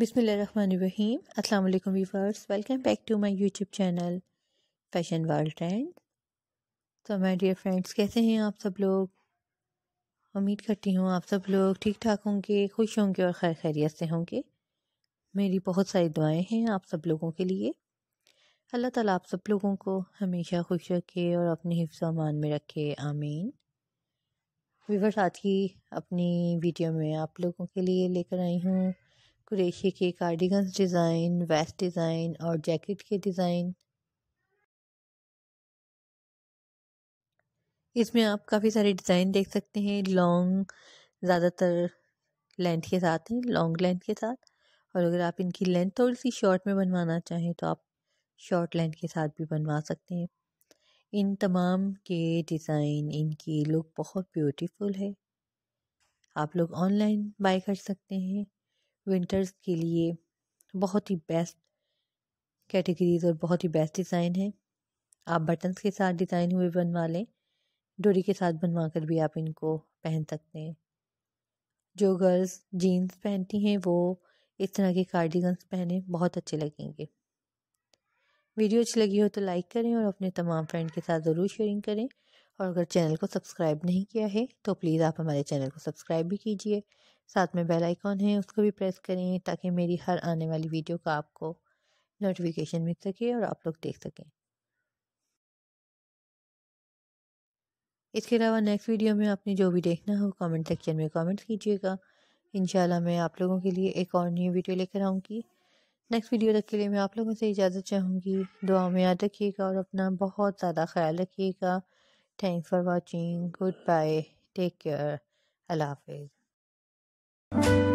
बिसमीम अल्लाम viewers welcome back to my YouTube channel fashion world trend तो my dear friends कैसे हैं आप सब लोग उम्मीद करती हूँ आप सब लोग ठीक ठाक होंगे खुश होंगे और खैर खैरियत से होंगे मेरी बहुत सारी दुआएं हैं आप सब लोगों के लिए अल्लाह ताला आप सब लोगों को हमेशा खुश रखे और अपने हिफ्स मान में रखे आमीन वीवर आज की अपनी वीडियो में आप लोगों के लिए लेकर आई हूँ कुरेशी के कार्डिगन्स डिज़ाइन वेस्ट डिज़ाइन और जैकेट के डिज़ाइन इसमें आप काफ़ी सारे डिज़ाइन देख सकते हैं लॉन्ग ज़्यादातर लेंथ के साथ हैं लॉन्ग लेंथ के साथ और अगर आप इनकी लेंथ थोड़ी सी शॉर्ट में बनवाना चाहें तो आप शॉर्ट लेंथ के साथ भी बनवा सकते हैं इन तमाम के डिज़ाइन इनकी लुक बहुत ब्यूटीफुल है आप लोग ऑनलाइन बाय कर सकते हैं विंटर्स के लिए बहुत ही बेस्ट कैटेगरीज और बहुत ही बेस्ट डिज़ाइन है आप बटन्स के साथ डिज़ाइन हुए बनवा लें डोरी के साथ बनवा कर भी आप इनको पहन सकते हैं जो गर्ल्स जीन्स पहनती हैं वो इस तरह के कार्डिगन्स पहने बहुत अच्छे लगेंगे वीडियो अच्छी लगी हो तो लाइक करें और अपने तमाम फ्रेंड के साथ ज़रूर शेयरिंग करें और अगर चैनल को सब्सक्राइब नहीं किया है तो प्लीज़ आप हमारे चैनल को सब्सक्राइब भी कीजिए साथ में बेल आइकॉन है उसको भी प्रेस करें ताकि मेरी हर आने वाली वीडियो का आपको नोटिफिकेशन मिल सके और आप लोग देख सकें इसके अलावा नेक्स्ट वीडियो में आपने जो भी देखना हो कमेंट सेक्शन में कमेंट कीजिएगा इंशाल्लाह मैं आप लोगों के लिए एक और नई वीडियो लेकर आऊँगी नेक्स्ट वीडियो तक के लिए मैं आप लोगों से इजाज़त चाहूँगी दुआ में याद रखिएगा और अपना बहुत ज़्यादा ख्याल रखिएगा Thanks for watching. Goodbye. Take care. Allah Hafiz.